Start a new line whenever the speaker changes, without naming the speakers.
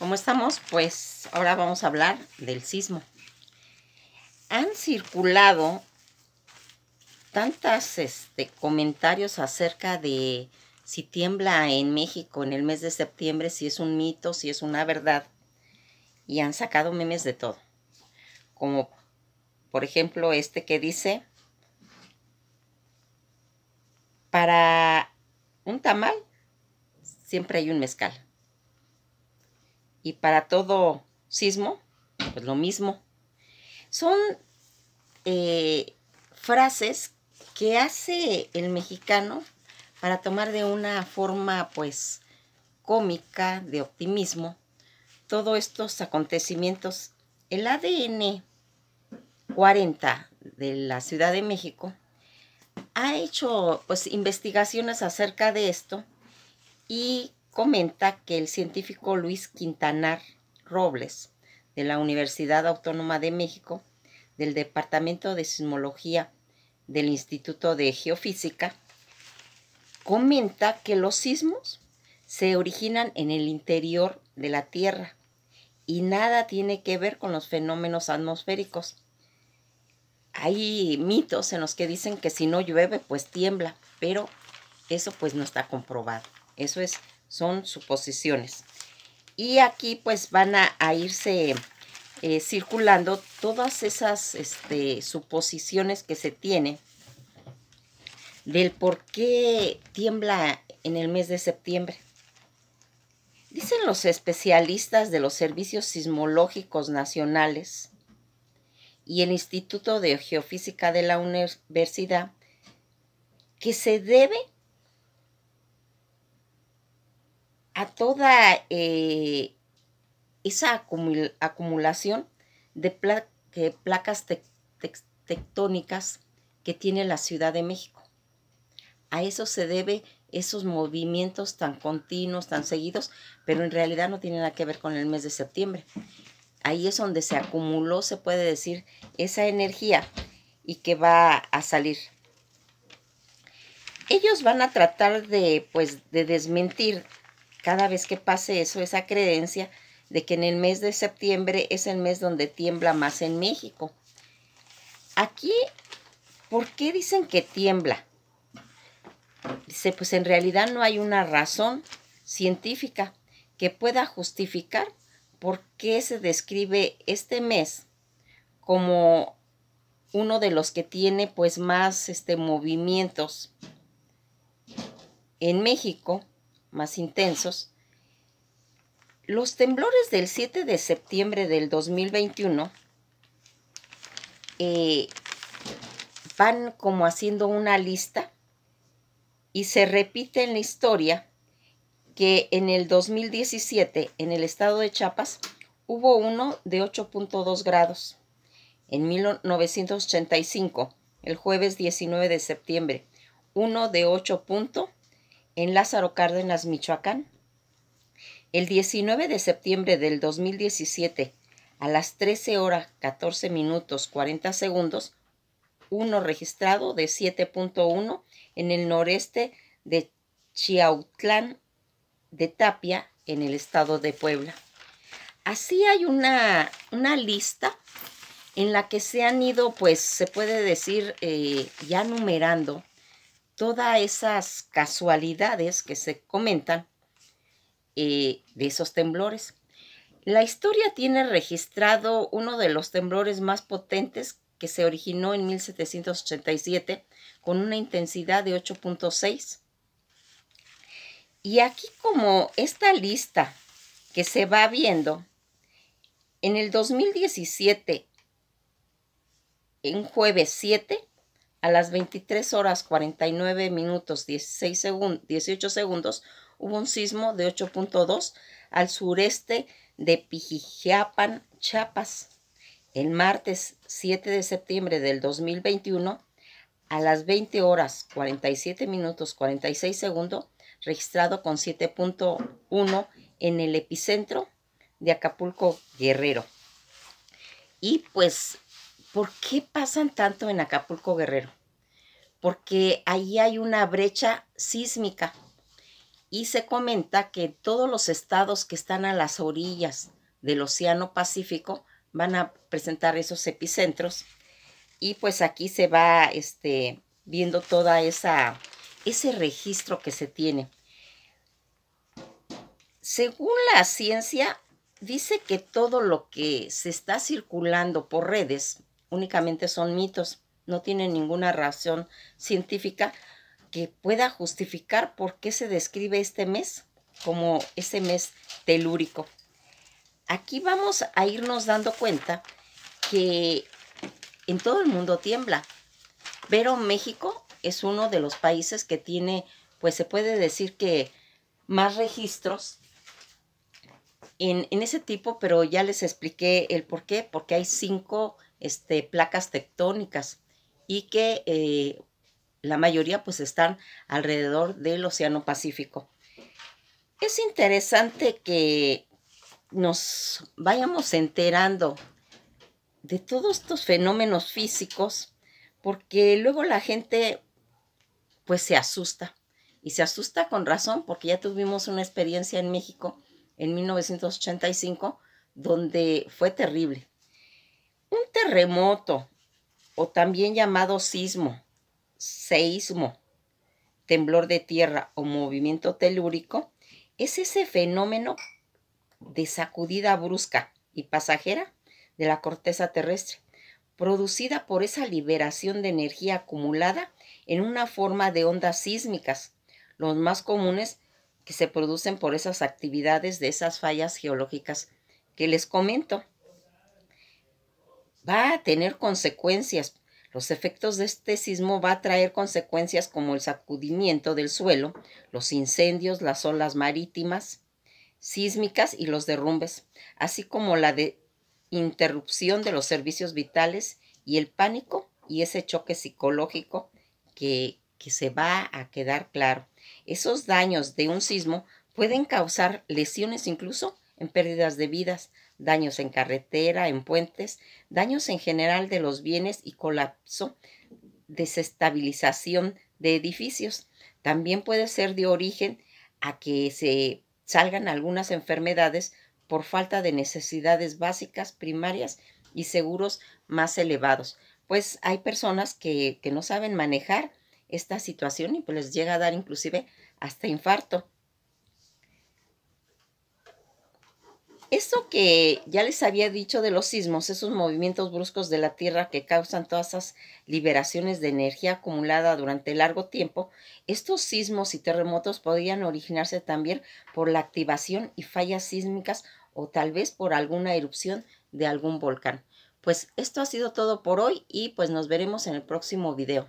¿Cómo estamos? Pues ahora vamos a hablar del sismo. Han circulado tantos este, comentarios acerca de si tiembla en México en el mes de septiembre, si es un mito, si es una verdad. Y han sacado memes de todo. Como por ejemplo este que dice, para un tamal siempre hay un mezcal y para todo sismo, pues lo mismo. Son eh, frases que hace el mexicano para tomar de una forma pues cómica, de optimismo, todos estos acontecimientos. El ADN 40 de la Ciudad de México ha hecho pues investigaciones acerca de esto y comenta que el científico Luis Quintanar Robles de la Universidad Autónoma de México, del Departamento de Sismología del Instituto de Geofísica, comenta que los sismos se originan en el interior de la Tierra y nada tiene que ver con los fenómenos atmosféricos. Hay mitos en los que dicen que si no llueve pues tiembla, pero eso pues no está comprobado. Eso es son suposiciones. Y aquí pues van a, irse eh, circulando todas esas este, suposiciones que se tienen del por qué tiembla en el mes de septiembre. Dicen los especialistas de los servicios sismológicos nacionales y el Instituto de Geofísica de la Universidad que se debe a toda eh, esa acumulación de placas tectónicas que tiene la Ciudad de México. A eso se debe esos movimientos tan continuos, tan seguidos, pero en realidad no tiene nada que ver con el mes de septiembre. Ahí es donde se acumuló, se puede decir, esa energía y que va a salir. Ellos van a tratar pues, de desmentir cada vez que pase eso, esa creencia de que en el mes de septiembre es el mes donde tiembla más en México. Aquí, ¿por qué dicen que tiembla? Dice, pues en realidad no hay una razón científica que pueda justificar por qué se describe este mes como uno de los que tiene pues más este, movimientos en México más intensos, los temblores del 7 de septiembre del 2021 eh, van como haciendo una lista y se repite en la historia que en el 2017 en el estado de Chiapas hubo uno de 8.2 grados. En 1985, el jueves 19 de septiembre, uno de 8.2 en Lázaro Cárdenas, Michoacán. El 19 de septiembre del 2017, a las 13 horas 14 minutos 40 segundos, uno registrado de 7.1 en el noreste de Chiautlán de Tapia, en el estado de Puebla. Así hay una, una lista en la que se han ido, pues se puede decir, eh, ya numerando todas esas casualidades que se comentan eh, de esos temblores. La historia tiene registrado uno de los temblores más potentes que se originó en 1787 con una intensidad de 8.6. Y aquí como esta lista que se va viendo, en el 2017, en jueves 7, a las 23 horas 49 minutos 16 18 segundos hubo un sismo de 8.2 al sureste de Pijijiapan, Chiapas. El martes 7 de septiembre del 2021, a las 20 horas 47 minutos 46 segundos, registrado con 7.1 en el epicentro de Acapulco Guerrero. Y pues ¿por qué pasan tanto en Acapulco Guerrero? Porque ahí hay una brecha sísmica y se comenta que todos los estados que están a las orillas del Océano Pacífico van a presentar esos epicentros y pues aquí se va este, viendo toda esa ese registro que se tiene. Según la ciencia, dice que todo lo que se está circulando por redes únicamente son mitos, no tienen ninguna razón científica que pueda justificar por qué se describe este mes como ese mes telúrico. Aquí vamos a irnos dando cuenta que en todo el mundo tiembla, pero México es uno de los países que tiene, pues se puede decir que más registros en, en ese tipo, pero ya les expliqué el por qué, porque hay cinco este, placas tectónicas y que eh, la mayoría pues están alrededor del Océano Pacífico. Es interesante que nos vayamos enterando de todos estos fenómenos físicos porque luego la gente pues se asusta y se asusta con razón porque ya tuvimos una experiencia en México en 1985 donde fue terrible. Un terremoto, o también llamado sismo, seísmo, temblor de tierra o movimiento telúrico, es ese fenómeno de sacudida brusca y pasajera de la corteza terrestre, producida por esa liberación de energía acumulada en una forma de ondas sísmicas, los más comunes que se producen por esas actividades de esas fallas geológicas que les comento va a tener consecuencias. Los efectos de este sismo va a traer consecuencias como el sacudimiento del suelo, los incendios, las olas marítimas, sísmicas y los derrumbes, así como la de interrupción de los servicios vitales y el pánico y ese choque psicológico que, que se va a quedar claro. Esos daños de un sismo pueden causar lesiones incluso en pérdidas de vidas, daños en carretera, en puentes, daños en general de los bienes y colapso, desestabilización de edificios. También puede ser de origen a que se salgan algunas enfermedades por falta de necesidades básicas, primarias y seguros más elevados. Pues hay personas que, que no saben manejar esta situación y pues les llega a dar inclusive hasta infarto. Eso que ya les había dicho de los sismos, esos movimientos bruscos de la Tierra que causan todas esas liberaciones de energía acumulada durante largo tiempo, estos sismos y terremotos podrían originarse también por la activación y fallas sísmicas o tal vez por alguna erupción de algún volcán. Pues esto ha sido todo por hoy y pues nos veremos en el próximo video.